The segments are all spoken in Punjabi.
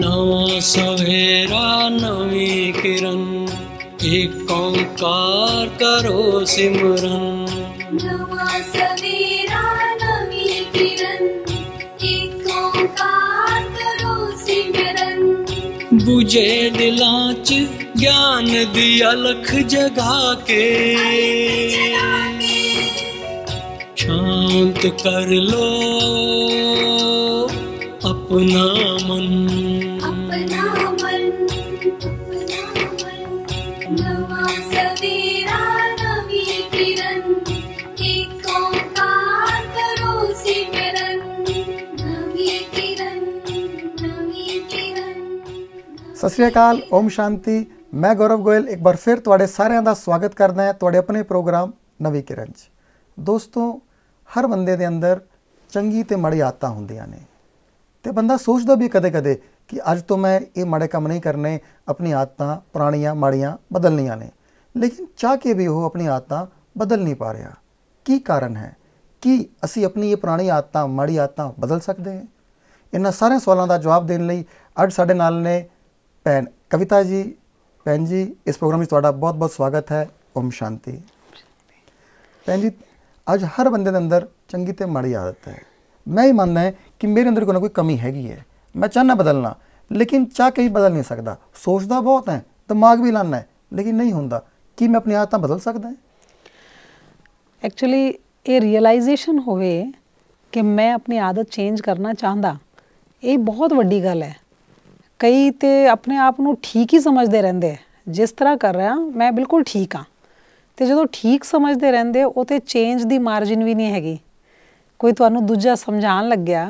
नवा सवेरा नवी किरण एक ओंकार करो सिमरन बुझे दिलाच ज्ञान दिया लख जगा के शांत कर लो अपना मन ਸਤਿ ਸ੍ਰੀ ਅਕਾਲ ਓਮ ਸ਼ਾਂਤੀ ਮੈਂ ਗੌਰਵ ਗੋਇਲ ਇੱਕ ਵਾਰ ਫਿਰ ਤੁਹਾਡੇ ਸਾਰਿਆਂ ਦਾ ਸਵਾਗਤ ਕਰਦਾ ਹਾਂ ਤੁਹਾਡੇ ਆਪਣੇ ਪ੍ਰੋਗਰਾਮ ਨਵੀਂ ਕਿਰਨ 'ਚ ਦੋਸਤੋ ਹਰ ਬੰਦੇ ਦੇ ਅੰਦਰ ਚੰਗੀ ਤੇ ਮੜੀ ਆਤਾ ਹੁੰਦੀਆਂ ਨੇ ਤੇ ਬੰਦਾ ਸੋਚਦਾ ਵੀ ਕਦੇ-ਕਦੇ ਕਿ ਅੱਜ ਤੋਂ ਮੈਂ ਇਹ ਮਾੜੇ ਕੰਮ ਨਹੀਂ ਕਰਨੇ ਆਪਣੀ ਆਦਤਾਂ ਪੁਰਾਣੀਆਂ ਮਾੜੀਆਂ ਬਦਲਣੀਆਂ ਨੇ ਲੇਕਿਨ ਚਾਹ ਕੇ ਵੀ ਉਹ ਆਪਣੀ ਆਦਤਾਂ ਬਦਲ ਨਹੀਂ ਪਾ ਰਿਹਾ ਕੀ ਕਾਰਨ ਹੈ ਕਿ ਅਸੀਂ ਆਪਣੀ ਇਹ ਪੁਰਾਣੀ ਆਦਤਾਂ ਮਾੜੀ ਆਦਤਾਂ ਬਦਲ ਸਕਦੇ ਹਾਂ ਇਹਨਾਂ ਸਾਰੇ ਸਵਾਲਾਂ ਦਾ ਜਵਾਬ ਦੇਣ ਲਈ ਅੱਜ ਸਾਡੇ ਨਾਲ ਨੇ ਪੈਨ ਕਵਿਤਾ ਜੀ ਪੈਨ ਜੀ ਇਸ ਪ੍ਰੋਗਰਾਮ ਵਿੱਚ ਤੁਹਾਡਾ ਬਹੁਤ-ਬਹੁਤ ਸਵਾਗਤ ਹੈ ਓਮ ਸ਼ਾਂਤੀ ਪੈਨ ਜੀ ਅੱਜ ਹਰ ਬੰਦੇ ਦੇ ਅੰਦਰ ਚੰਗੀ ਤੇ ਮਾੜੀ ਆਦਤ ਹੈ ਮੈਂ ਹੀ ਮੰਨਦਾ ਹਾਂ ਕਿ ਮੇਰੇ ਅੰਦਰ ਕੋਈ ਨਾ ਕੋਈ ਕਮੀ ਹੈਗੀ ਹੈ ਮੈਂ ਚਾਹਨਾ ਬਦਲਣਾ ਲੇਕਿਨ ਚਾਹ ਕਈ ਬਦਲ ਨਹੀਂ ਸਕਦਾ ਸੋਚਦਾ ਬਹੁਤ ਹੈ ਦਿਮਾਗ ਵੀ ਲਾਣਾ ਹੈ ਲੇਕਿਨ ਨਹੀਂ ਹੁੰਦਾ ਕੀ ਮੈਂ ਆਪਣੀ ਆਦਤਾਂ ਬਦਲ ਸਕਦਾ ਹੈ ਐਕਚੁਅਲੀ ਇਹ ਰੀਅਲਾਈਜੇਸ਼ਨ ਹੋਵੇ ਕਿ ਮੈਂ ਆਪਣੀ ਆਦਤ ਚੇਂਜ ਕਰਨਾ ਚਾਹੁੰਦਾ ਇਹ ਬਹੁਤ ਵੱਡੀ ਗੱਲ ਹੈ ਕਈ ਤੇ ਆਪਣੇ ਆਪ ਨੂੰ ਠੀਕ ਹੀ ਸਮਝਦੇ ਰਹਿੰਦੇ ਆ ਜਿਸ ਤਰ੍ਹਾਂ ਕਰ ਰਿਹਾ ਮੈਂ ਬਿਲਕੁਲ ਠੀਕ ਆ ਤੇ ਜਦੋਂ ਠੀਕ ਸਮਝਦੇ ਰਹਿੰਦੇ ਉਹ ਤੇ ਚੇਂਜ ਦੀ ਮਾਰਜਿਨ ਵੀ ਨਹੀਂ ਹੈਗੀ ਕੋਈ ਤੁਹਾਨੂੰ ਦੂਜਾ ਸਮਝਾਉਣ ਲੱਗਿਆ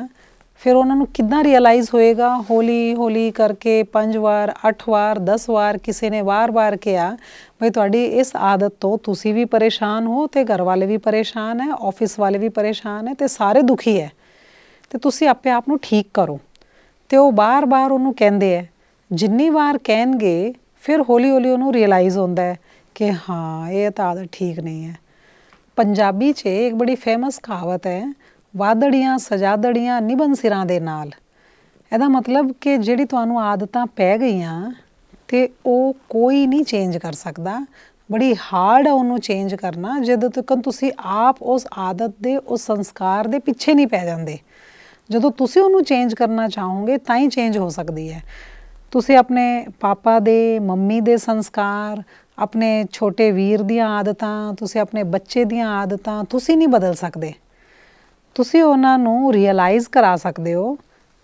ਫਿਰ ਉਹਨਾਂ ਨੂੰ ਕਿੱਦਾਂ ਰਿਅਲਾਈਜ਼ ਹੋਏਗਾ ਹੌਲੀ ਹੌਲੀ ਕਰਕੇ 5 ਵਾਰ 8 ਵਾਰ 10 ਵਾਰ ਕਿਸੇ ਨੇ ਵਾਰ-ਵਾਰ ਕਿਹਾ ਵੀ ਤੁਹਾਡੀ ਇਸ ਆਦਤ ਤੋਂ ਤੁਸੀਂ ਵੀ ਪਰੇਸ਼ਾਨ ਹੋ ਤੇ ਘਰ ਵਾਲੇ ਵੀ ਪਰੇਸ਼ਾਨ ਹੈ ਆਫਿਸ ਵਾਲੇ ਵੀ ਪਰੇਸ਼ਾਨ ਹੈ ਤੇ ਸਾਰੇ ਦੁਖੀ ਹੈ ਤੇ ਤੁਸੀਂ ਆਪੇ ਆਪ ਨੂੰ ਠੀਕ ਕਰੋ ਤੇ ਉਹ ਬਾਰ-ਬਾਰ ਉਹਨੂੰ ਕਹਿੰਦੇ ਐ ਜਿੰਨੀ ਵਾਰ ਕਹਿਣਗੇ ਫਿਰ ਹੌਲੀ-ਹੌਲੀ ਉਹਨੂੰ ਰਿਅਲਾਈਜ਼ ਹੁੰਦਾ ਹੈ ਕਿ ਹਾਂ ਇਹ ਤਾਂ ਆਦਤ ਠੀਕ ਨਹੀਂ ਹੈ ਪੰਜਾਬੀ 'ਚ ਇੱਕ ਬੜੀ ਫੇਮਸ ਕਹਾਵਤ ਹੈ ਵਾਦੜੀਆਂ ਸਜਾਦੜੀਆਂ ਨਿਬਨ ਸਿਰਾਂ ਦੇ ਨਾਲ ਇਹਦਾ ਮਤਲਬ ਕਿ ਜਿਹੜੀ ਤੁਹਾਨੂੰ ਆਦਤਾਂ ਪੈ ਗਈਆਂ ਤੇ ਉਹ ਕੋਈ ਨਹੀਂ ਚੇਂਜ ਕਰ ਸਕਦਾ ਬੜੀ ਹਾਰਡ ਆ ਉਹਨੂੰ ਚੇਂਜ ਕਰਨਾ ਜਦੋਂ ਤੱਕ ਤੁਸੀਂ ਆਪ ਉਸ ਆਦਤ ਦੇ ਉਸ ਸੰਸਕਾਰ ਦੇ ਪਿੱਛੇ ਨਹੀਂ ਪੈ ਜਾਂਦੇ ਜਦੋਂ ਤੁਸੀਂ ਉਹਨੂੰ ਚੇਂਜ ਕਰਨਾ ਚਾਹੋਗੇ ਤਾਂ ਹੀ ਚੇਂਜ ਹੋ ਸਕਦੀ ਹੈ ਤੁਸੀਂ ਆਪਣੇ ਪਾਪਾ ਦੇ ਮੰਮੀ ਦੇ ਸੰਸਕਾਰ ਆਪਣੇ ਛੋਟੇ ਵੀਰ ਦੀਆਂ ਆਦਤਾਂ ਤੁਸੀਂ ਆਪਣੇ ਬੱਚੇ ਦੀਆਂ ਆਦਤਾਂ ਤੁਸੀਂ ਨਹੀਂ ਬਦਲ ਸਕਦੇ ਤੁਸੀਂ ਉਹਨਾਂ ਨੂੰ ਰਿਅਲਾਈਜ਼ ਕਰਾ ਸਕਦੇ ਹੋ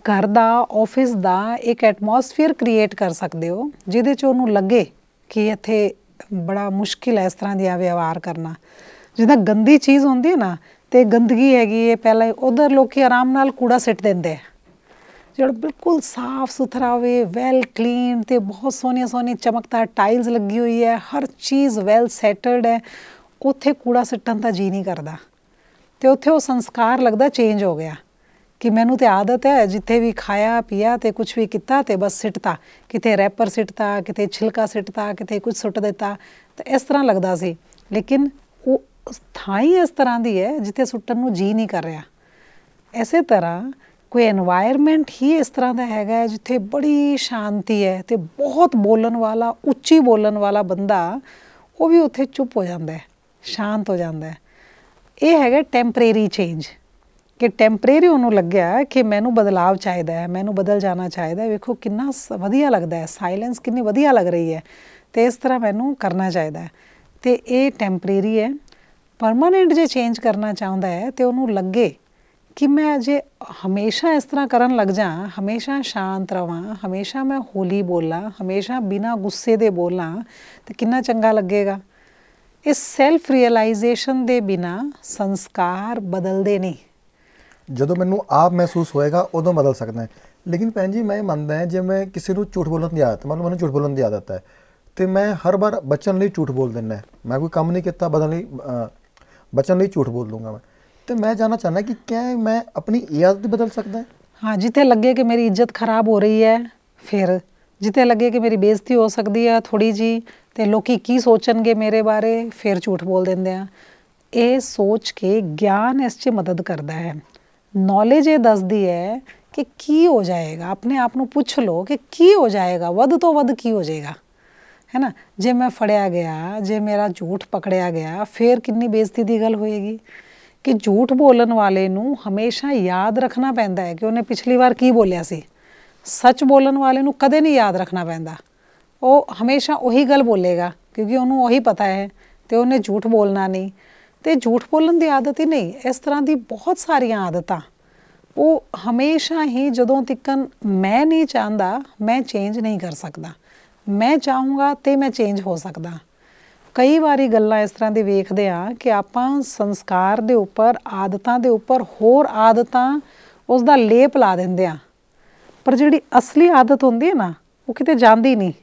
ਘਰ ਦਾ ਆਫਿਸ ਦਾ ਇੱਕ ਐਟਮੋਸਫੀਅਰ ਕ੍ਰੀਏਟ ਕਰ ਸਕਦੇ ਹੋ ਜਿਹਦੇ 'ਚ ਉਹਨੂੰ ਲੱਗੇ ਕਿ ਇੱਥੇ ਬੜਾ ਮੁਸ਼ਕਿਲ ਹੈ ਇਸ ਤਰ੍ਹਾਂ ਦੀ ਵਿਵਹਾਰ ਕਰਨਾ ਜਿੱਦਾਂ ਗੰਦੀ ਚੀਜ਼ ਹੁੰਦੀ ਹੈ ਨਾ ਤੇ ਗੰਦਗੀ ਹੈਗੀ ਇਹ ਪਹਿਲਾਂ ਉਧਰ ਲੋਕੀ ਆਰਾਮ ਨਾਲ ਕੂੜਾ ਸਿੱਟ ਦਿੰਦੇ ਆ ਜਿਹੜਾ ਬਿਲਕੁਲ ਸਾਫ਼ ਸੁਥਰਾ ਹੋਵੇ ਵੈਲ ਕਲੀਨ ਤੇ ਬਹੁਤ ਸੋਹਣੀ ਸੋਹਣੀ ਚਮਕਦਾਰ ਟਾਈਲਸ ਲੱਗੀ ਹੋਈ ਹੈ ਹਰ ਚੀਜ਼ ਵੈਲ ਸੈਟਲਡ ਹੈ ਉੱਥੇ ਕੂੜਾ ਸਿੱਟਣ ਦਾ ਜੀ ਨਹੀਂ ਕਰਦਾ ਤੇ ਉੱਥੇ ਉਹ ਸੰਸਕਾਰ ਲੱਗਦਾ ਚੇਂਜ ਹੋ ਗਿਆ ਕਿ ਮੈਨੂੰ ਤੇ ਆਦਤ ਹੈ ਜਿੱਥੇ ਵੀ ਖਾਇਆ ਪੀਆ ਤੇ ਕੁਝ ਵੀ ਕੀਤਾ ਤੇ ਬਸ ਸਿੱਟਤਾ ਕਿਤੇ ਰੈਪਰ ਸਿੱਟਤਾ ਕਿਤੇ ਛਿਲਕਾ ਸਿੱਟਤਾ ਕਿਤੇ ਕੁਝ ਸੁੱਟ ਦਿੱਤਾ ਤੇ ਇਸ ਤਰ੍ਹਾਂ ਲੱਗਦਾ ਸੀ ਲੇਕਿਨ ਉਹ ਥਾਈ ਇਸ ਤਰ੍ਹਾਂ ਦੀ ਹੈ ਜਿੱਥੇ ਸੁੱਟਣ ਨੂੰ ਜੀ ਨਹੀਂ ਕਰ ਰਿਹਾ ਐਸੇ ਤਰ੍ਹਾਂ ਕੋਈ এনवायरमेंट ਹੀ ਇਸ ਤਰ੍ਹਾਂ ਦਾ ਹੈਗਾ ਜਿੱਥੇ ਬੜੀ ਸ਼ਾਂਤੀ ਹੈ ਤੇ ਬਹੁਤ ਬੋਲਣ ਵਾਲਾ ਉੱਚੀ ਬੋਲਣ ਵਾਲਾ ਬੰਦਾ ਉਹ ਵੀ ਉੱਥੇ ਚੁੱਪ ਹੋ ਜਾਂਦਾ ਹੈ ਸ਼ਾਂਤ ਹੋ ਜਾਂਦਾ ਹੈ ਇਹ ਹੈਗਾ ਟੈਂਪਰੇਰੀ ਚੇਂਜ ਕਿ ਟੈਂਪਰੇਰੀ ਉਹਨੂੰ ਲੱਗਿਆ ਕਿ ਮੈਨੂੰ ਬਦਲਾਅ ਚਾਹੀਦਾ ਹੈ ਮੈਨੂੰ ਬਦਲ ਜਾਣਾ ਚਾਹੀਦਾ ਹੈ ਵੇਖੋ ਕਿੰਨਾ ਵਧੀਆ ਲੱਗਦਾ ਹੈ ਸਾਇਲੈਂਸ ਕਿੰਨੀ ਵਧੀਆ ਲੱਗ ਰਹੀ ਹੈ ਤੇ ਇਸ ਤਰ੍ਹਾਂ ਮੈਨੂੰ ਕਰਨਾ ਚਾਹੀਦਾ ਹੈ ਤੇ ਇਹ ਟੈਂਪਰੇਰੀ ਹੈ ਪਰਮਾਨੈਂਟ ਜੇ ਚੇਂਜ ਕਰਨਾ ਚਾਹੁੰਦਾ ਹੈ ਤੇ ਉਹਨੂੰ ਲੱਗੇ ਕਿ ਮੈਂ ਜੇ ਹਮੇਸ਼ਾ ਇਸ ਤਰ੍ਹਾਂ ਕਰਨ ਲੱਗ ਜਾ ਹਮੇਸ਼ਾ ਸ਼ਾਂਤ ਰਵਾਂ ਹਮੇਸ਼ਾ ਮੈਂ ਹੋਲੀ ਬੋਲਾਂ ਹਮੇਸ਼ਾ ਬਿਨਾ ਗੁੱਸੇ ਦੇ ਬੋਲਾਂ ਤੇ ਕਿੰਨਾ ਚੰਗਾ ਲੱਗੇਗਾ ਇਸ ਸੈਲਫ ਰਿਅਲਾਈਜੇਸ਼ਨ ਦੇ ਬਿਨਾ ਸੰਸਕਾਰ ਬਦਲਦੇ ਨਹੀਂ ਜਦੋਂ ਮੈਨੂੰ ਆਪ ਮਹਿਸੂਸ ਹੋਏਗਾ ਉਦੋਂ ਬਦਲ ਸਕਦਾ ਹੈ ਲੇਕਿਨ ਭੈਣ ਜੀ ਮੈਂ ਮੰਨਦਾ ਹਾਂ ਜੇ ਮੈਂ ਕਿਸੇ ਨੂੰ ਝੂਠ ਬੋਲਣ ਦੀ ਆਦਤ ਲਓ ਮੈਨੂੰ ਝੂਠ ਬੋਲਣ ਦੀ ਆਦਤ ਹੈ ਤੇ ਮੈਂ ਹਰ ਵਾਰ ਬਚਨ ਲਈ ਝੂਠ ਬੋਲ ਦਿੰਦਾ ਮੈਂ ਕੋਈ ਕੰਮ ਨਹੀਂ ਕੀਤਾ ਬਦਲ ਲਈ ਬਚਨ ਲਈ ਝੂਠ ਬੋਲ ਲੂੰਗਾ ਮੈਂ ਤੇ ਮੈਂ ਜਾਣਾ ਚਾਹੁੰਦਾ ਕਿ ਕਿਵੇਂ ਮੈਂ ਆਪਣੀ ਇਹ ਆਦਤ ਬਦਲ ਸਕਦਾ ਹਾਂ ਜਿੱਥੇ ਲੱਗੇ ਕਿ ਮੇਰੀ ਇੱਜ਼ਤ ਖਰਾਬ ਹੋ ਰਹੀ ਹੈ ਫਿਰ ਜਿੱਤੇ ਲੱਗੇ ਕਿ ਮੇਰੀ ਬੇਇੱਜ਼ਤੀ ਹੋ ਸਕਦੀ ਆ ਥੋੜੀ ਜੀ ਤੇ ਲੋਕੀ ਕੀ ਸੋਚਣਗੇ ਮੇਰੇ ਬਾਰੇ ਫੇਰ ਝੂਠ ਬੋਲ ਦਿੰਦੇ ਆ ਇਹ ਸੋਚ ਕੇ ਗਿਆਨ ਇਸ 'ਚ ਮਦਦ ਕਰਦਾ ਹੈ ਨੌਲੇਜ ਇਹ ਦੱਸਦੀ ਹੈ ਕਿ ਕੀ ਹੋ ਜਾਏਗਾ ਆਪਣੇ ਆਪ ਨੂੰ ਪੁੱਛ ਲਓ ਕਿ ਕੀ ਹੋ ਜਾਏਗਾ ਵੱਧ ਤੋਂ ਵੱਧ ਕੀ ਹੋ ਜਾਏਗਾ ਹੈ ਨਾ ਜੇ ਮੈਂ ਫੜਿਆ ਗਿਆ ਜੇ ਮੇਰਾ ਝੂਠ ਪਕੜਿਆ ਗਿਆ ਫੇਰ ਕਿੰਨੀ ਬੇਇੱਜ਼ਤੀ ਦੀ ਗੱਲ ਹੋਏਗੀ ਕਿ ਝੂਠ ਬੋਲਣ ਵਾਲੇ ਨੂੰ ਹਮੇਸ਼ਾ ਯਾਦ ਰੱਖਣਾ ਪੈਂਦਾ ਹੈ ਕਿ ਉਹਨੇ ਪਿਛਲੀ ਵਾਰ ਕੀ ਬੋਲਿਆ ਸੀ ਸੱਚ ਬੋਲਣ ਵਾਲੇ ਨੂੰ ਕਦੇ ਨਹੀਂ ਯਾਦ ਰੱਖਣਾ ਪੈਂਦਾ ਉਹ ਹਮੇਸ਼ਾ ਉਹੀ ਗੱਲ ਬੋਲੇਗਾ ਕਿਉਂਕਿ ਉਹਨੂੰ ਉਹੀ ਪਤਾ ਹੈ ਤੇ ਉਹਨੇ ਝੂਠ ਬੋਲਣਾ ਨਹੀਂ ਤੇ ਝੂਠ ਬੋਲਣ ਦੀ ਆਦਤ ਹੀ ਨਹੀਂ ਇਸ ਤਰ੍ਹਾਂ ਦੀ ਬਹੁਤ ਸਾਰੀਆਂ ਆਦਤਾਂ ਉਹ ਹਮੇਸ਼ਾ ਹੀ ਜਦੋਂ ਤੱਕ ਮੈਂ ਨਹੀਂ ਚਾਹੁੰਦਾ ਮੈਂ ਚੇਂਜ ਨਹੀਂ ਕਰ ਸਕਦਾ ਮੈਂ ਚਾਹੂੰਗਾ ਤੇ ਮੈਂ ਚੇਂਜ ਹੋ ਸਕਦਾ ਕਈ ਵਾਰੀ ਗੱਲਾਂ ਇਸ ਤਰ੍ਹਾਂ ਦੀ ਵੇਖਦੇ ਆ ਕਿ ਆਪਾਂ ਸੰਸਕਾਰ ਦੇ ਉੱਪਰ ਆਦਤਾਂ ਦੇ ਉੱਪਰ ਹੋਰ ਆਦਤਾਂ ਉਸ ਦਾ ਲੇਪ ਲਾ ਦਿੰਦੇ ਆ ਪਰ ਜਿਹੜੀ ਅਸਲੀ ਆਦਤ ਹੁੰਦੀ ਹੈ ਨਾ ਉਹ ਕਿਤੇ ਜਾਂਦੀ ਨਹੀਂ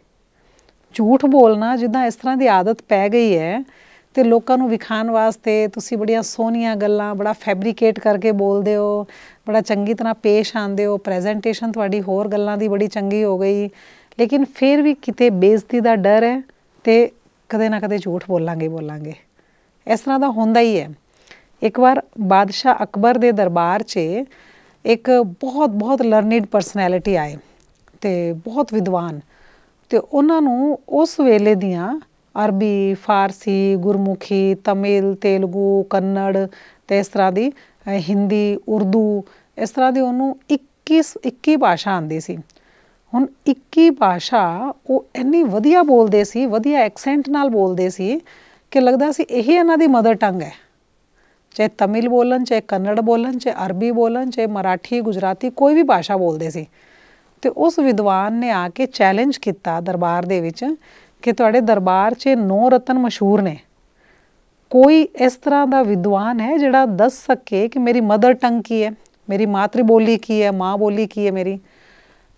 ਝੂਠ ਬੋਲਣਾ ਜਿੱਦਾਂ ਇਸ ਤਰ੍ਹਾਂ ਦੀ ਆਦਤ ਪੈ ਗਈ ਹੈ ਤੇ ਲੋਕਾਂ ਨੂੰ ਵਿਖਾਣ ਵਾਸਤੇ ਤੁਸੀਂ ਬੜੀਆਂ ਸੋਹਣੀਆਂ ਗੱਲਾਂ ਬੜਾ ਫੈਬਰੀਕੇਟ ਕਰਕੇ ਬੋਲਦੇ ਹੋ ਬੜਾ ਚੰਗੀ ਤਰ੍ਹਾਂ ਪੇਸ਼ ਆਉਂਦੇ ਹੋ ਪ੍ਰੈਜੈਂਟੇਸ਼ਨ ਤੁਹਾਡੀ ਹੋਰ ਗੱਲਾਂ ਦੀ ਬੜੀ ਚੰਗੀ ਹੋ ਗਈ ਲੇਕਿਨ ਫਿਰ ਵੀ ਕਿਤੇ ਬੇਇੱਜ਼ਤੀ ਦਾ ਡਰ ਹੈ ਤੇ ਕਦੇ ਨਾ ਕਦੇ ਝੂਠ ਬੋਲਾਂਗੇ ਬੋਲਾਂਗੇ ਇਸ ਤਰ੍ਹਾਂ ਦਾ ਹੁੰਦਾ ਹੀ ਹੈ ਇੱਕ ਵਾਰ ਬਾਦਸ਼ਾਹ ਅਕਬਰ ਦੇ ਦਰਬਾਰ 'ਚ ਇੱਕ ਬਹੁਤ ਬਹੁਤ ਲਰਨਡ ਪਰਸਨੈਲਿਟੀ ਆਏ ਤੇ ਬਹੁਤ ਵਿਦਵਾਨ ਤੇ ਉਹਨਾਂ ਨੂੰ ਉਸ ਵੇਲੇ ਦੀਆਂ ਅਰਬੀ ਫਾਰਸੀ ਗੁਰਮੁਖੀ ਤਮਿਲ ਤੇਲਗੂ ਕੰਨੜ ਤੇ ਇਸ ਤਰ੍ਹਾਂ ਦੀ ਹਿੰਦੀ ਉਰਦੂ ਇਸ ਤਰ੍ਹਾਂ ਦੀ ਉਹਨੂੰ 21 21 ਭਾਸ਼ਾ ਆਂਦੀ ਸੀ ਹੁਣ 21 ਭਾਸ਼ਾ ਉਹ ਇੰਨੀ ਵਧੀਆ ਬੋਲਦੇ ਸੀ ਵਧੀਆ ਐਕਸੈਂਟ ਨਾਲ ਬੋਲਦੇ ਸੀ ਕਿ ਲੱਗਦਾ ਸੀ ਇਹ ਇਹਨਾਂ ਦੀ ਮਦਰ ਟੰਗ ਹੈ ਚਾਹੇ ਤਮਿਲ ਬੋਲਣ ਚਾਹੇ ਕੰਨੜ ਬੋਲਣ ਚਾਹੇ ਅਰਬੀ ਬੋਲਣ ਚਾਹੇ ਮਰਾਠੀ ਗੁਜਰਾਤੀ ਕੋਈ ਵੀ ਭਾਸ਼ਾ ਬੋਲਦੇ ਸੀ ਤੇ ਉਸ ਵਿਦਵਾਨ ਨੇ ਆ ਕੇ ਚੈਲੰਜ ਕੀਤਾ ਦਰਬਾਰ ਦੇ ਵਿੱਚ ਕਿ ਤੁਹਾਡੇ ਦਰਬਾਰ 'ਚ ਨੌ ਰਤਨ ਮਸ਼ਹੂਰ ਨੇ ਕੋਈ ਇਸ ਤਰ੍ਹਾਂ ਦਾ ਵਿਦਵਾਨ ਹੈ ਜਿਹੜਾ ਦੱਸ ਸਕੇ ਕਿ ਮੇਰੀ ਮਦਰ ਟੰਗ ਕੀ ਹੈ ਮੇਰੀ ਮਾਤਰੀ ਬੋਲੀ ਕੀ ਹੈ ਮਾਂ ਬੋਲੀ ਕੀ ਹੈ ਮੇਰੀ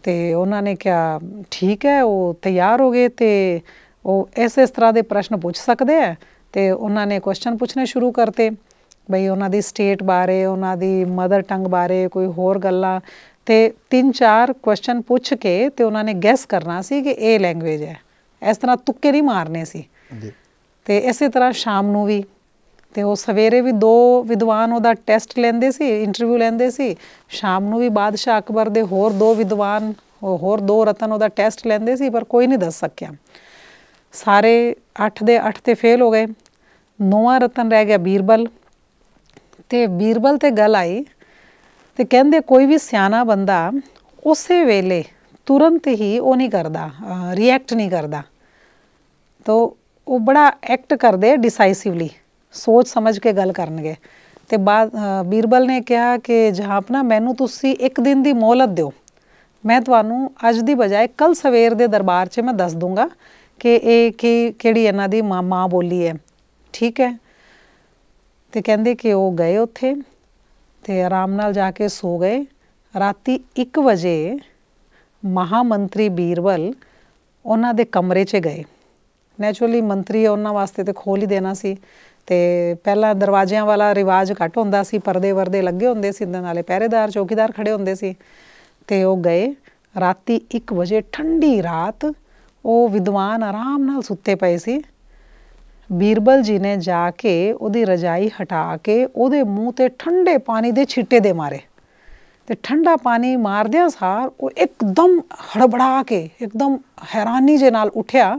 ਤੇ ਉਹਨਾਂ ਨੇ ਕਿਹਾ ਠੀਕ ਹੈ ਉਹ ਤਿਆਰ ਹੋ ਗਏ ਤੇ ਉਹ ਇਸ ਇਸ ਤਰ੍ਹਾਂ ਦੇ ਪ੍ਰਸ਼ਨ ਪੁੱਛ ਸਕਦੇ ਆ ਤੇ ਉਹਨਾਂ ਨੇ ਕੁਐਸਚਨ ਪੁੱਛਣੇ ਸ਼ੁਰੂ ਕਰਤੇ ਬਈ ਉਹਨਾਂ ਦੀ ਸਟੇਟ ਬਾਰੇ ਉਹਨਾਂ ਦੀ ਮਦਰ ਟੰਗ ਬਾਰੇ ਕੋਈ ਹੋਰ ਗੱਲਾਂ ਤੇ ਤਿੰਨ ਚਾਰ ਕੁਐਸਚਨ ਪੁੱਛ ਕੇ ਤੇ ਉਹਨਾਂ ਨੇ ਗੈਸ ਕਰਨਾ ਸੀ ਕਿ ਇਹ ਲੈਂਗੁਏਜ ਹੈ ਇਸ ਤਰ੍ਹਾਂ ਤੁੱਕੇ ਨਹੀਂ ਮਾਰਨੇ ਸੀ ਜੀ ਤੇ ਇਸੇ ਤਰ੍ਹਾਂ ਸ਼ਾਮ ਨੂੰ ਵੀ ਤੇ ਉਹ ਸਵੇਰੇ ਵੀ ਦੋ ਵਿਦਵਾਨ ਉਹਦਾ ਟੈਸਟ ਲੈਂਦੇ ਸੀ ਇੰਟਰਵਿਊ ਲੈਂਦੇ ਸੀ ਸ਼ਾਮ ਨੂੰ ਵੀ ਬਾਦਸ਼ਾਹ ਅਕਬਰ ਦੇ ਹੋਰ ਦੋ ਵਿਦਵਾਨ ਹੋਰ ਦੋ ਰਤਨ ਉਹਦਾ ਟੈਸਟ ਲੈਂਦੇ ਸੀ ਪਰ ਕੋਈ ਨਹੀਂ ਦੱਸ ਸਕਿਆ ਸਾਰੇ 8 ਦੇ 8 ਤੇ ਫੇਲ ਹੋ ਗਏ ਨੌਵਾਂ ਰਤਨ ਰਹਿ ਗਿਆ ਬੀਰਬਲ ਤੇ ਬੀਰਬਲ ਤੇ ਗੱਲ ਆਈ ਤੇ ਕਹਿੰਦੇ ਕੋਈ ਵੀ ਸਿਆਣਾ ਬੰਦਾ ਉਸੇ ਵੇਲੇ ਤੁਰੰਤ ਹੀ ਉਹ ਨਹੀਂ ਕਰਦਾ ਰਿਐਕਟ ਨਹੀਂ ਕਰਦਾ ਤੋਂ ਉਹ ਬੜਾ ਐਕਟ ਕਰਦੇ ਡਿਸਾਈਸਿਵਲੀ ਸੋਚ ਸਮਝ ਕੇ ਗੱਲ ਕਰਨਗੇ ਤੇ ਬਾਅਦ ਬੀਰਬਲ ਨੇ ਕਿਹਾ ਕਿ ਜਹਾਪਨਾ ਮੈਨੂੰ ਤੁਸੀਂ ਇੱਕ ਦਿਨ ਦੀ ਮੌਲਤ ਦਿਓ ਮੈਂ ਤੁਹਾਨੂੰ ਅੱਜ ਦੀ ਬਜਾਏ ਕੱਲ ਸਵੇਰ ਦੇ ਦਰਬਾਰ 'ਚ ਮੈਂ ਦੱਸ ਦੂੰਗਾ ਕਿ ਇਹ ਕਿ ਕਿਹੜੀ ਇਹਨਾਂ ਦੀ ਮਾਂ ਬੋਲੀ ਹੈ ਠੀਕ ਹੈ ਤੇ ਕਹਿੰਦੇ ਕਿ ਉਹ ਗਏ ਉੱਥੇ ਤੇ ਆਰਾਮ ਨਾਲ ਜਾ ਕੇ ਸੋ ਗਏ ਰਾਤੀ 1 ਵਜੇ ਮਹਾਮੰਤਰੀ ਬੀਰਵਲ ਉਹਨਾਂ ਦੇ ਕਮਰੇ 'ਚ ਗਏ ਨੇਚਰਲੀ ਮੰਤਰੀ ਉਹਨਾਂ ਵਾਸਤੇ ਤੇ ਖੋਲ ਹੀ ਦੇਣਾ ਸੀ ਤੇ ਪਹਿਲਾਂ ਦਰਵਾਜ਼ਿਆਂ ਵਾਲਾ ਰਿਵਾਜ ਘਟ ਹੁੰਦਾ ਸੀ ਪਰਦੇ ਵਰਦੇ ਲੱਗੇ ਹੁੰਦੇ ਸੀ ਨਾਲੇ ਪਹਿਰੇਦਾਰ ਚੌਕੀਦਾਰ ਖੜੇ ਹੁੰਦੇ ਸੀ ਤੇ ਉਹ ਗਏ ਰਾਤੀ 1 ਵਜੇ ਠੰਡੀ ਰਾਤ ਉਹ ਵਿਦਵਾਨ ਆਰਾਮ ਨਾਲ ਸੁੱਤੇ ਪਏ ਸੀ ਬੀਰਬਲ ਜੀ ਨੇ ਜਾ ਕੇ ਉਹਦੀ ਰਜਾਈ ਹਟਾ ਕੇ ਉਹਦੇ ਮੂੰਹ ਤੇ ਠੰਡੇ ਪਾਣੀ ਦੇ ਛਿੱਟੇ ਦੇ ਮਾਰੇ ਤੇ ਠੰਡਾ ਪਾਣੀ ਮਾਰਦਿਆਂ ਸਾਰ ਉਹ ਇੱਕਦਮ ਹੜਬੜਾ ਕੇ ਇੱਕਦਮ ਹੈਰਾਨੀ ਦੇ ਨਾਲ ਉੱਠਿਆ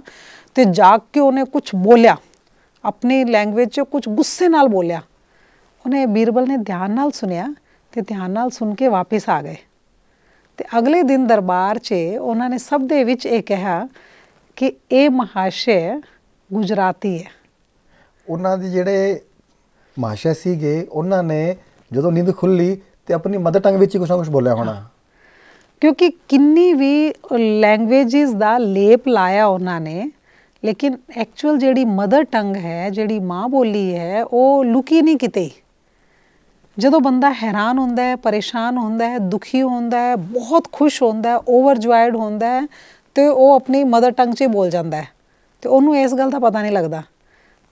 ਤੇ ਜਾ ਕੇ ਉਹਨੇ ਕੁਝ ਬੋਲਿਆ ਆਪਣੀ ਲੈਂਗੁਏਜ 'ਚ ਕੁਝ ਗੁੱਸੇ ਨਾਲ ਬੋਲਿਆ ਉਹਨੇ ਬੀਰਬਲ ਨੇ ਧਿਆਨ ਨਾਲ ਸੁਨਿਆ ਤੇ ਧਿਆਨ ਨਾਲ ਸੁਣ ਕੇ ਵਾਪਸ ਆ ਗਏ ਤੇ ਅਗਲੇ ਦਿਨ ਦਰਬਾਰ 'ਚ ਉਹਨਾਂ ਨੇ ਸਭ ਦੇ ਵਿੱਚ ਇਹ ਕਿਹਾ ਕਿ ਇਹ ਮਹਾਸ਼ੇ ਗੁਜਰਾਤੀ ਹੈ ਉਹਨਾਂ ਦੇ ਜਿਹੜੇ ਮਾਸ਼ਾ ਸੀਗੇ ਉਹਨਾਂ ਨੇ ਜਦੋਂ ਨੀਂਦ ਖੁੱਲੀ ਤੇ ਆਪਣੀ ਮਦਰ ਟੰਗ ਵਿੱਚ ਹੀ ਕੁਝ ਨਾ ਕੁਝ ਬੋਲਿਆ ਹੋਣਾ ਕਿਉਂਕਿ ਕਿੰਨੀ ਵੀ ਲੈਂਗੁਏਜਸ ਦਾ ਲੇਪ ਲਾਇਆ ਉਹਨਾਂ ਨੇ ਲੇਕਿਨ ਐਕਚੁਅਲ ਜਿਹੜੀ ਮਦਰ ਟੰਗ ਹੈ ਜਿਹੜੀ ਮਾਂ ਬੋਲੀ ਹੈ ਉਹ ਲੁਕੀ ਨਹੀਂ ਕਿਤੇ ਜਦੋਂ ਬੰਦਾ ਹੈਰਾਨ ਹੁੰਦਾ ਹੈ ਪਰੇਸ਼ਾਨ ਹੁੰਦਾ ਹੈ ਦੁਖੀ ਹੁੰਦਾ ਹੈ ਬਹੁਤ ਖੁਸ਼ ਹੁੰਦਾ ਹੈ ਓਵਰਜੋਇਡ ਹੁੰਦਾ ਹੈ ਤੇ ਉਹ ਆਪਣੀ ਮਦਰ ਟੰਗ 'ਚ ਬੋਲ ਜਾਂਦਾ ਹੈ ਤੇ ਉਹਨੂੰ ਇਸ ਗੱਲ ਦਾ ਪਤਾ ਨਹੀਂ ਲੱਗਦਾ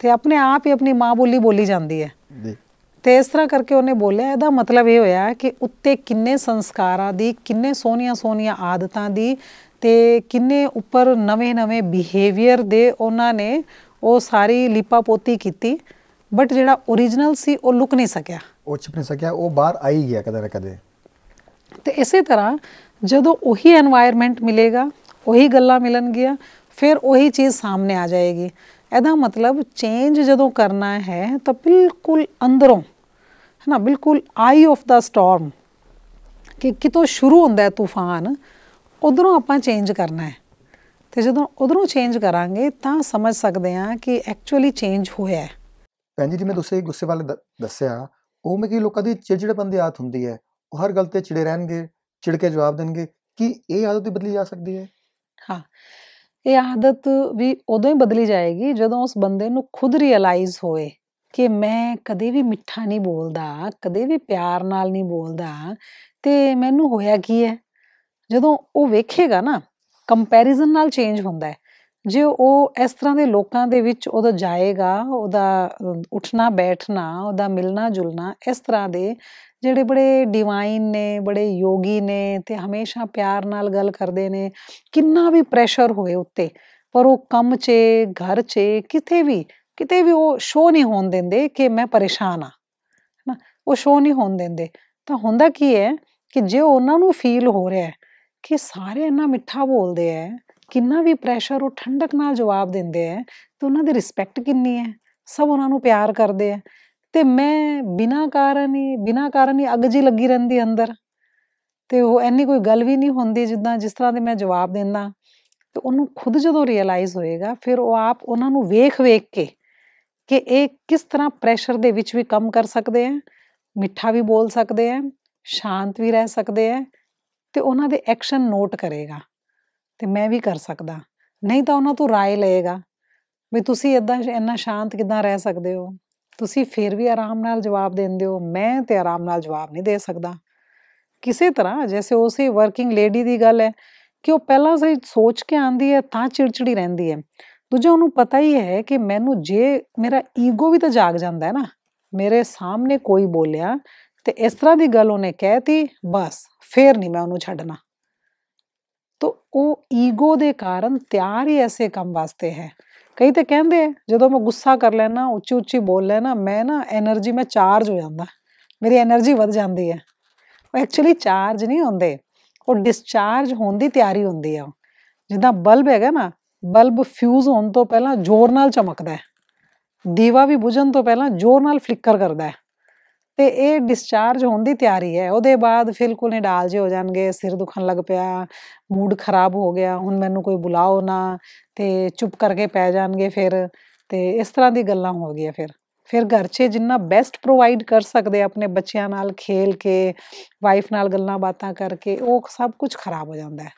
ਤੇ ਆਪਣੇ ਆਪ ਹੀ ਆਪਣੀ ਮਾਂ ਬੋਲੀ ਬੋਲੀ ਜਾਂਦੀ ਹੈ ਜੀ ਤੇ ਇਸ ਤਰ੍ਹਾਂ ਕਰਕੇ ਉਹਨੇ ਬੋਲਿਆ ਇਹਦਾ ਮਤਲਬ ਇਹ ਹੋਇਆ ਕਿ ਉੱਤੇ ਕਿੰਨੇ ਸੰਸਕਾਰਾਂ ਦੀ ਕਿੰਨੇ ਸੋਹਣੀਆਂ ਸੋਹਣੀਆਂ ਆਦਤਾਂ ਦੀ ਤੇ ਕਿੰਨੇ ਉੱਪਰ ਨਵੇਂ-ਨਵੇਂ ਬਿਹੇਵੀਅਰ ਦੇ ਉਹਨਾਂ ਨੇ ਉਹ ਸਾਰੀ ਲਿਪਾਪੋਤੀ ਕੀਤੀ ਬਟ ਜਿਹੜਾ origignal ਸੀ ਉਹ ਲੁਕ ਨਹੀਂ ਸਕਿਆ ਉਹ ਛਿਪ ਨਹੀਂ ਸਕਿਆ ਉਹ ਬਾਹਰ ਆ ਹੀ ਗਿਆ ਕਦੇ ਨਾ ਕਦੇ ਤੇ ਇਸੇ ਤਰ੍ਹਾਂ ਜਦੋਂ ਉਹੀ এনवायरमेंट ਮਿਲੇਗਾ ਉਹੀ ਗੱਲਾਂ ਮਿਲਣਗੀਆਂ ਫਿਰ ਉਹੀ ਚੀਜ਼ ਸਾਹਮਣੇ ਆ ਜਾਏਗੀ ਇਹਦਾ ਮਤਲਬ ਚੇਂਜ ਜਦੋਂ ਕਰਨਾ ਹੈ ਤਾਂ ਬਿਲਕੁਲ ਅੰਦਰੋਂ ਹੈ ਨਾ ਬਿਲਕੁਲ ਆਈ ਆਫ ਦਾ ਸਟਾਰਮ ਕਿ ਕਿਤੋਂ ਸ਼ੁਰੂ ਹੁੰਦਾ ਹੈ ਤੂਫਾਨ ਉਧਰੋਂ ਆਪਾਂ ਚੇਂਜ ਕਰਨਾ ਹੈ ਤੇ ਜਦੋਂ ਉਧਰੋਂ ਚੇਂਜ ਕਰਾਂਗੇ ਤਾਂ ਸਮਝ ਸਕਦੇ ਹਾਂ ਕਿ ਐਕਚੁਅਲੀ ਚੇਂਜ ਹੋਇਆ ਹੈ ਭੈਣ ਜੀ ਮੈਂ ਤੁਸੀਂ ਗੁੱਸੇ ਵਾਲੇ ਦੱਸਿਆ ਉਹ ਮੈਂ ਕਿ ਲੋਕਾਂ ਦੀ ਚਿੜਚਿੜਪਨ ਦੀ ਆਦਤ ਹੁੰਦੀ ਹੈ ਉਹ ਹਰ ਗੱਲ ਤੇ ਚਿੜੇ ਰਹਿਣਗੇ ਚਿੜਕੇ ਜਵਾਬ ਦੇਣਗੇ ਕਿ ਇਹ ਆਦਤ ਬਦਲੀ ਜਾ ਸਕਦੀ ਹੈ ਹਾਂ ਇਹ ਆਦਤ ਵੀ ਉਦੋਂ ਹੀ ਬਦਲੀ ਜਾਏਗੀ ਜਦੋਂ ਉਸ ਬੰਦੇ ਨੂੰ ਖੁਦ ਰਿਅਲਾਈਜ਼ ਹੋਏ ਕਿ ਮੈਂ ਕਦੇ ਵੀ ਮਿੱਠਾ ਨਹੀਂ ਬੋਲਦਾ ਕਦੇ ਵੀ ਪਿਆਰ ਨਾਲ ਨਹੀਂ ਬੋਲਦਾ ਤੇ ਮੈਨੂੰ ਹੋਇਆ ਕੀ ਹੈ ਜਦੋਂ ਉਹ ਵੇਖੇਗਾ ਨਾ ਕੰਪੈਰੀਜ਼ਨ ਨਾਲ ਚੇਂਜ ਹੁੰਦਾ ਹੈ ਜੇ ਉਹ ਇਸ ਤਰ੍ਹਾਂ ਦੇ ਲੋਕਾਂ ਦੇ ਵਿੱਚ ਉਹਦਾ ਜਾਏਗਾ ਉਹਦਾ ਉੱਠਣਾ ਬੈਠਣਾ ਉਹਦਾ ਮਿਲਣਾ ਜੁਲਣਾ ਇਸ ਤਰ੍ਹਾਂ ਦੇ ਜਿਹੜੇ ਬੜੇ ਡਿਵਾਈਨ ਨੇ ਬੜੇ ਯੋਗੀ ਨੇ ਤੇ ਹਮੇਸ਼ਾ ਪਿਆਰ ਨਾਲ ਗੱਲ ਕਰਦੇ ਨੇ ਕਿੰਨਾ ਵੀ ਪ੍ਰੈਸ਼ਰ ਹੋਏ ਉੱਤੇ ਪਰ ਉਹ ਕੰਮ 'ਚ ਘਰ 'ਚ ਕਿਤੇ ਵੀ ਕਿਤੇ ਵੀ ਉਹ ਸ਼ੋਅ ਨਹੀਂ ਹੋਣ ਦਿੰਦੇ ਕਿ ਮੈਂ ਪਰੇਸ਼ਾਨ ਆ ਹਨਾ ਉਹ ਸ਼ੋਅ ਨਹੀਂ ਹੋਣ ਦਿੰਦੇ ਤਾਂ ਹੁੰਦਾ ਕੀ ਹੈ ਕਿ ਜੇ ਉਹਨਾਂ ਨੂੰ ਫੀਲ ਹੋ ਰਿਹਾ ਹੈ ਕਿ ਸਾਰੇ ਇੰਨਾ ਮਿੱਠਾ ਬੋਲਦੇ ਐ ਕਿੰਨਾ ਵੀ ਪ੍ਰੈਸ਼ਰ ਉਹ ਠੰਡਕ ਨਾਲ ਜਵਾਬ ਦਿੰਦੇ ਐ ਤੇ ਉਹਨਾਂ ਦੀ ਰਿਸਪੈਕਟ ਕਿੰਨੀ ਐ ਸਭ ਉਹਨਾਂ ਨੂੰ ਪਿਆਰ ਕਰਦੇ ਐ ਤੇ ਮੈਂ ਬਿਨਾਂ ਕਾਰਨ ਹੀ ਬਿਨਾਂ ਕਾਰਨ ਹੀ ਅੱਗ ਜੀ ਲੱਗੀ ਰਹਿੰਦੀ ਅੰਦਰ ਤੇ ਉਹ ਐਨੀ ਕੋਈ ਗੱਲ ਵੀ ਨਹੀਂ ਹੁੰਦੀ ਜਿੱਦਾਂ ਜਿਸ ਤਰ੍ਹਾਂ ਦੇ ਮੈਂ ਜਵਾਬ ਦਿੰਦਾ ਤੇ ਉਹਨੂੰ ਖੁਦ ਜਦੋਂ ਰਿਅਲਾਈਜ਼ ਹੋਏਗਾ ਫਿਰ ਉਹ ਆਪ ਉਹਨਾਂ ਨੂੰ ਵੇਖ-ਵੇਖ ਕੇ ਕਿ ਇਹ ਕਿਸ ਤਰ੍ਹਾਂ ਪ੍ਰੈਸ਼ਰ ਦੇ ਵਿੱਚ ਵੀ ਕੰਮ ਕਰ ਸਕਦੇ ਆ ਮਿੱਠਾ ਵੀ ਬੋਲ ਸਕਦੇ ਆ ਸ਼ਾਂਤ ਵੀ ਰਹਿ ਸਕਦੇ ਆ ਤੇ ਉਹਨਾਂ ਦੇ ਐਕਸ਼ਨ ਨੋਟ ਕਰੇਗਾ ਤੇ ਮੈਂ ਵੀ ਕਰ ਸਕਦਾ ਨਹੀਂ ਤਾਂ ਉਹਨਾਂ ਤੋਂ رائے ਲਏਗਾ ਵੀ ਤੁਸੀਂ ਇਦਾਂ ਇੰਨਾ ਸ਼ਾਂਤ ਕਿਦਾਂ ਰਹਿ ਸਕਦੇ ਹੋ ਤੁਸੀਂ ਫਿਰ ਵੀ ਆਰਾਮ ਨਾਲ ਜਵਾਬ ਦਿੰਦੇ ਹੋ ਮੈਂ ਤੇ ਆਰਾਮ ਨਾਲ ਜਵਾਬ ਨਹੀਂ ਦੇ ਸਕਦਾ ਕਿਸੇ ਤਰ੍ਹਾਂ ਜੈਸੇ ਉਸੇ ਵਰਕਿੰਗ ਲੇਡੀ ਦੀ ਗੱਲ ਹੈ ਕਿ ਉਹ ਪਹਿਲਾਂ ਸੇ ਸੋਚ ਕੇ ਆਂਦੀ ਹੈ ਤਾਂ ਚਿੜਚਿੜੀ ਰਹਿੰਦੀ ਹੈ ਦੂਜਾ ਉਹਨੂੰ ਪਤਾ ਹੀ ਹੈ ਕਿ ਮੈਨੂੰ ਜੇ ਮੇਰਾ ਈਗੋ ਵੀ ਤਾਂ ਜਾਗ ਜਾਂਦਾ ਹੈ ਨਾ ਮੇਰੇ ਸਾਹਮਣੇ ਕੋਈ ਬੋਲਿਆ ਤੇ ਇਸ ਤਰ੍ਹਾਂ ਦੀ ਗੱਲ ਉਹਨੇ ਕਹਿਤੀ ਬਸ ਫੇਰ ਨਹੀਂ ਮੈਂ ਉਹਨੂੰ ਛੱਡਣਾ ਤੋ ਉਹ ਈਗੋ ਦੇ ਕਾਰਨ ਤਿਆਰ ਹੀ ਐਸੇ ਕੰਮ ਵਾਸਤੇ ਹੈ ਕਈ ਤਾਂ ਕਹਿੰਦੇ ਜਦੋਂ ਮੈਂ ਗੁੱਸਾ ਕਰ ਲੈਣਾ ਉੱਚੀ ਉੱਚੀ ਬੋਲ ਲੈਣਾ ਮੈਂ ਨਾ એનર્ਜੀ ਮੈਂ ਚਾਰਜ ਹੋ ਜਾਂਦਾ ਮੇਰੀ એનર્ਜੀ ਵੱਧ ਜਾਂਦੀ ਹੈ ਉਹ ਐਕਚੁਅਲੀ ਚਾਰਜ ਨਹੀਂ ਹੁੰਦੇ ਉਹ ਡਿਸਚਾਰਜ ਹੋਣ ਦੀ ਤਿਆਰੀ ਹੁੰਦੀ ਆ ਜਿੱਦਾਂ ਬਲਬ ਹੈਗਾ ਨਾ ਬਲਬ ਫਿਊਜ਼ ਹੋਣ ਤੋਂ ਪਹਿਲਾਂ ਜ਼ੋਰ ਨਾਲ ਚਮਕਦਾ ਹੈ ਦੀਵਾ ਵੀ ਬੁਝਣ ਤੋਂ ਪਹਿਲਾਂ ਜ਼ੋਰ ਨਾਲ ਫਲਿੱਕਰ ਕਰਦਾ ਹੈ ਤੇ ਇਹ ਡਿਸਚਾਰਜ ਹੋਣ ਦੀ ਤਿਆਰੀ ਹੈ ਉਹਦੇ ਬਾਅਦ ਫਿਲਕੁਲ ਨੇ ਡਾਲ ਜੇ ਹੋ ਜਾਣਗੇ ਸਿਰ ਦੁਖਣ ਲੱਗ ਪਿਆ ਮੂਡ ਖਰਾਬ ਹੋ ਗਿਆ ਹੁਣ ਮੈਨੂੰ ਕੋਈ ਬੁਲਾਓ ਨਾ ਤੇ ਚੁੱਪ ਕਰਕੇ ਪੈ ਜਾਣਗੇ ਫਿਰ ਤੇ ਇਸ ਤਰ੍ਹਾਂ ਦੀ ਗੱਲਾਂ ਹੋ ਗਈਆਂ ਫਿਰ ਫਿਰ ਘਰ 'ਚ ਜਿੰਨਾ ਬੈਸਟ ਪ੍ਰੋਵਾਈਡ ਕਰ ਸਕਦੇ ਆਪਣੇ ਬੱਚਿਆਂ ਨਾਲ ਖੇਲ ਕੇ ਵਾਈਫ ਨਾਲ ਗੱਲਾਂ ਬਾਤਾਂ ਕਰਕੇ ਉਹ ਸਭ ਕੁਝ ਖਰਾਬ ਹੋ ਜਾਂਦਾ ਹੈ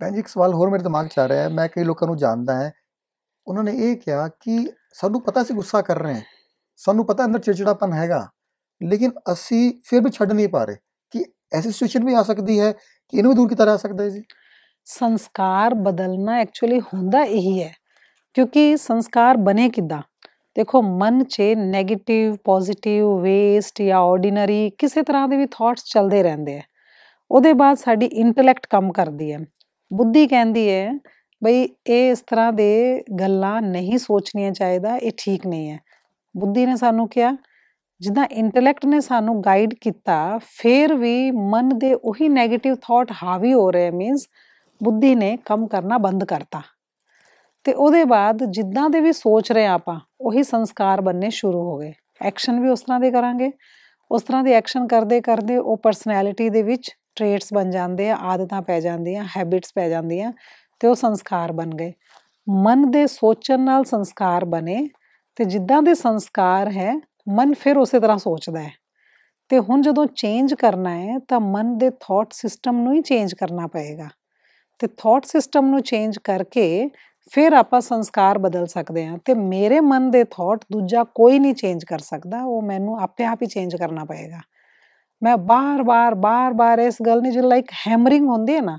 ਭੈਣ ਜੀ ਇੱਕ ਸਵਾਲ ਹੋਰ ਮੇਰੇ ਦਿਮਾਗ 'ਚ ਆ ਰਿਹਾ ਹੈ ਮੈਂ ਕਈ ਲੋਕਾਂ ਨੂੰ ਜਾਣਦਾ ਹਾਂ ਉਹਨਾਂ ਨੇ ਇਹ ਕਿਹਾ ਕਿ ਸਾਨੂੰ ਪਤਾ ਸੀ ਗੁੱਸਾ ਕਰ ਰਹੇ ਹਾਂ ਸਾਨੂੰ ਪਤਾ ਅੰਦਰ ਚਿੜਚਿੜਾਪਨ ਹੈਗਾ ਲੇਕਿਨ ਅਸੀਂ ਫਿਰ ਵੀ ਛੱਡ ਨਹੀਂ ਪਾ ਰਹੇ ਕਿ ਐਸੀ ਸਿਚੁਏਸ਼ਨ ਵੀ ਆ ਸਕਦੀ ਹੈ ਕਿ ਇਹਨੂੰ ਵੀ ਦੂਰ ਕੀਤਾ ਜਾ ਸਕਦਾ ਹੈ ਜੀ ਸੰਸਕਾਰ ਬਦਲਣਾ ਐਕਚੁਅਲੀ ਹੁੰਦਾ ਇਹੀ ਹੈ ਕਿਉਂਕਿ ਸੰਸਕਾਰ ਬਨੇ ਕਿਦਾਂ ਦੇਖੋ ਮਨ 'ਚ 네ਗੇਟਿਵ ਪੋਜ਼ਿਟਿਵ ਵੇਸਟ ਜਾਂ ਆਰਡੀਨਰੀ ਕਿਸੇ ਤਰ੍ਹਾਂ ਦੇ ਵੀ ਥਾਟਸ ਚੱਲਦੇ ਰਹਿੰਦੇ ਆ ਉਹਦੇ ਬਾਅਦ ਸਾਡੀ ਇੰਟੈਲੈਕਟ ਕੰਮ ਕਰਦੀ ਹੈ ਬੁੱਧੀ ਕਹਿੰਦੀ ਹੈ ਬਈ ਇਹ ਇਸ ਤਰ੍ਹਾਂ ਦੇ ਗੱਲਾਂ ਨਹੀਂ ਸੋਚਣੀਆਂ ਚਾਹੀਦਾ ਇਹ ਠੀਕ ਨਹੀਂ ਹੈ ਬੁੱਧੀ ਨੇ ਸਾਨੂੰ ਕਿਹਾ ਜਿੱਦਾਂ ਇੰਟੈਲੈਕਟ ਨੇ ਸਾਨੂੰ ਗਾਈਡ ਕੀਤਾ ਫੇਰ ਵੀ ਮਨ ਦੇ ਉਹੀ 네ਗੇਟਿਵ ਥਾਟ ਹਾਵੀ ਹੋ ਰਹੇ ਮੀਨਸ ਬੁੱਧੀ ਨੇ ਕੰਮ ਕਰਨਾ ਬੰਦ ਕਰਤਾ ਤੇ ਉਹਦੇ ਬਾਅਦ ਜਿੱਦਾਂ ਦੇ ਵੀ ਸੋਚ ਰਹੇ ਆਪਾਂ ਉਹੀ ਸੰਸਕਾਰ ਬੰਨੇ ਸ਼ੁਰੂ ਹੋ ਗਏ ਐਕਸ਼ਨ ਵੀ ਉਸ ਤਰ੍ਹਾਂ ਦੇ ਕਰਾਂਗੇ ਉਸ ਤਰ੍ਹਾਂ ਦੇ ਐਕਸ਼ਨ ਕਰਦੇ ਕਰਦੇ ਉਹ ਪਰਸਨੈਲਿਟੀ ਦੇ ਵਿੱਚ ਟ੍ਰੇਟਸ ਬਣ ਜਾਂਦੇ ਆ ਆਦਤਾਂ ਪੈ ਜਾਂਦੀਆਂ ਹੈਬਿਟਸ ਪੈ ਜਾਂਦੀਆਂ ਤੇ ਉਹ ਸੰਸਕਾਰ ਬਣ ਗਏ ਮਨ ਦੇ ਸੋਚਣ ਨਾਲ ਸੰਸਕਾਰ ਬਣੇ ਤੇ ਜਿੱਦਾਂ ਦੇ ਸੰਸਕਾਰ ਹੈ ਮਨ ਫਿਰ ਉਸੇ ਤਰ੍ਹਾਂ ਸੋਚਦਾ ਹੈ ਤੇ ਹੁਣ ਜਦੋਂ ਚੇਂਜ ਕਰਨਾ ਹੈ ਤਾਂ ਮਨ ਦੇ ਥਾਟ ਸਿਸਟਮ ਨੂੰ ਹੀ ਚੇਂਜ ਕਰਨਾ ਪਏਗਾ ਤੇ ਥਾਟ ਸਿਸਟਮ ਨੂੰ ਚੇਂਜ ਕਰਕੇ ਫਿਰ ਆਪਾਂ ਸੰਸਕਾਰ ਬਦਲ ਸਕਦੇ ਹਾਂ ਤੇ ਮੇਰੇ ਮਨ ਦੇ ਥਾਟ ਦੂਜਾ ਕੋਈ ਨਹੀਂ ਚੇਂਜ ਕਰ ਸਕਦਾ ਉਹ ਮੈਨੂੰ ਆਪੇ ਆਪ ਹੀ ਚੇਂਜ ਕਰਨਾ ਪਏਗਾ ਮੈਂ ਬਾਰ-ਬਾਰ ਬਾਰ-ਬਾਰ ਇਸ ਗੱਲ ਨੇ ਜਿਵੇਂ ਲਾਈਕ ਹੈਮਰਿੰਗ ਹੁੰਦੀ ਹੈ ਨਾ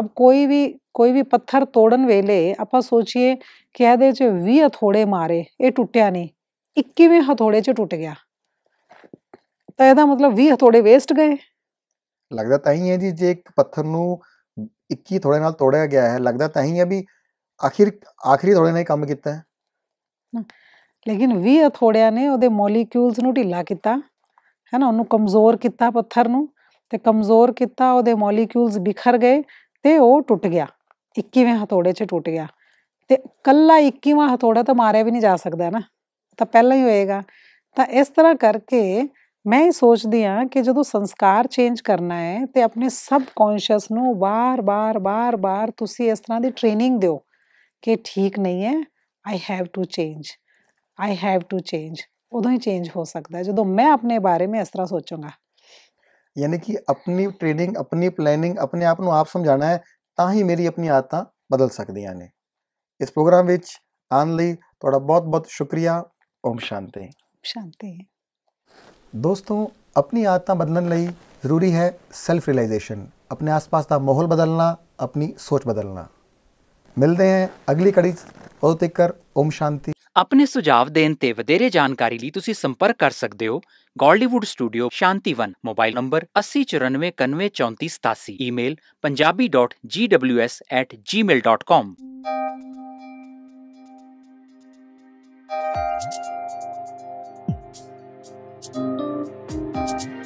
ਅਬ ਕੋਈ ਵੀ ਕੋਈ ਵੀ ਪੱਥਰ ਤੋੜਨ ਵੇਲੇ ਆਪਾਂ ਸੋਚੀਏ ਕਿ ਇਹਦੇ 'ਚ 20 ਥੋੜੇ ਮਾਰੇ ਇਹ ਟੁੱਟਿਆ ਨਹੀਂ 21ਵੇਂ ਹਥੋੜੇ 'ਚ ਟੁੱਟ ਗਿਆ ਤਾਂ ਇਹਦਾ ਮਤਲਬ 20 ਹਥੋੜੇ ਵੇਸਟ ਗਏ ਲੱਗਦਾ ਤਾਂ ਹੀ ਹੈ ਜੀ ਜੇ ਇੱਕ ਪੱਥਰ ਨੂੰ 21 ਥੋੜੇ ਨਾਲ ਤੋੜਿਆ ਗਿਆ ਹੈ ਲੱਗਦਾ ਤਾਂ ਹੀ ਹੈ ਵੀ ਆਖਿਰ ਆਖਰੀ ਥੋੜੇ ਨੇ ਕੰਮ ਕੀਤਾ ਹੈ ਲੇਕਿਨ 20 ਹਥੋੜਿਆਂ ਨੇ ਉਹਦੇ ਮੋਲੀਕਿਊਲਸ ਨੂੰ ਢਿੱਲਾ ਕੀਤਾ ਹੈ ਨਾ ਉਹਨੂੰ ਕਮਜ਼ੋਰ ਕੀਤਾ ਪੱਥਰ ਨੂੰ ਤੇ ਕਮਜ਼ੋਰ ਕੀਤਾ ਉਹਦੇ ਮੋਲੀਕਿਊਲਸ ਬਿਖਰ ਗਏ ਤੇ ਉਹ ਟੁੱਟ ਗਿਆ 21ਵੇਂ ਹਥੋੜੇ 'ਚ ਟੁੱਟ ਗਿਆ ਤੇ ਕੱਲਾ 21ਵਾਂ ਹਥੋੜਾ ਤਾਂ ਮਾਰਿਆ ਵੀ ਨਹੀਂ ਜਾ ਸਕਦਾ ਨਾ ਤਾਂ ਪਹਿਲਾਂ ਹੀ ਹੋਏਗਾ ਤਾਂ ਇਸ ਤਰ੍ਹਾਂ ਕਰਕੇ ਮੈਂ ਇਹ ਸੋਚਦੀ ਆ ਕਿ ਜਦੋਂ ਸੰਸਕਾਰ ਚੇਂਜ ਕਰਨਾ ਹੈ ਤੇ ਆਪਣੇ ਸਬ ਕੌਨਸ਼ੀਅਸ ਨੂੰ ਬਾਰ-ਬਾਰ ਬਾਰ-ਬਾਰ ਤੁਸੀਂ ਇਸ ਤਰ੍ਹਾਂ ਦੀ ਟ੍ਰੇਨਿੰਗ ਦਿਓ ਕਿ ਠੀਕ ਨਹੀਂ ਹੈ I have to change I have to change ਉਦੋਂ ਹੀ ਚੇਂਜ ਹੋ ਸਕਦਾ ਜਦੋਂ ਮੈਂ ਆਪਣੇ ਬਾਰੇ ਵਿੱਚ ਇਸ ਤਰ੍ਹਾਂ ਸੋਚੂੰਗਾ ਯਾਨੀ ਕਿ ਆਪਣੀ ਟ੍ਰੇਨਿੰਗ ਆਪਣੀ ਪਲੈਨਿੰਗ ਆਪਣੇ ਆਪ ਨੂੰ ਆਪ ਸਮਝਾਣਾ ਹੈ ਤਾਂ ਹੀ ਮੇਰੀ ਆਪਣੀ ਆਦਤਾਂ ਬਦਲ ਸਕਦੀਆਂ ਨੇ ਇਸ ਪ੍ਰੋਗਰਾਮ ਵਿੱਚ ਆਉਣ ਲਈ ਤੁਹਾਡਾ ਬਹੁਤ-ਬਹੁਤ ਸ਼ੁਕਰੀਆ ਓਮ ਸ਼ਾਂਤੀ ਸ਼ਾਂਤੀ ਦੋਸਤੋ ਆਪਣੀ ਆਦਤਾਂ ਬਦਲਣ ਲਈ ਜ਼ਰੂਰੀ ਹੈ ਸੈਲਫ ਰਿਅਲਾਈਜੇਸ਼ਨ ਆਪਣੇ ਆਸ-ਪਾਸ ਦਾ ਮਾਹੌਲ ਬਦਲਣਾ ਆਪਣੀ ਸੋਚ ਬਦਲਣਾ ਮਿਲਦੇ ਹਾਂ ਅਗਲੀ ਕੜੀ ਉਦੋਂ ਤੱਕ ਓਮ ਸ਼ਾਂਤੀ ਆਪਣੇ ਸੁਝਾਅ ਦੇਣ ਤੇ ਵਧੇਰੇ ਜਾਣਕਾਰੀ ਲਈ ਤੁਸੀਂ ਸੰਪਰਕ ਕਰ ਸਕਦੇ ਹੋ Goldywood studio Shantivan mobile number 8094919447 email punjabi.gws@gmail.com Thank you.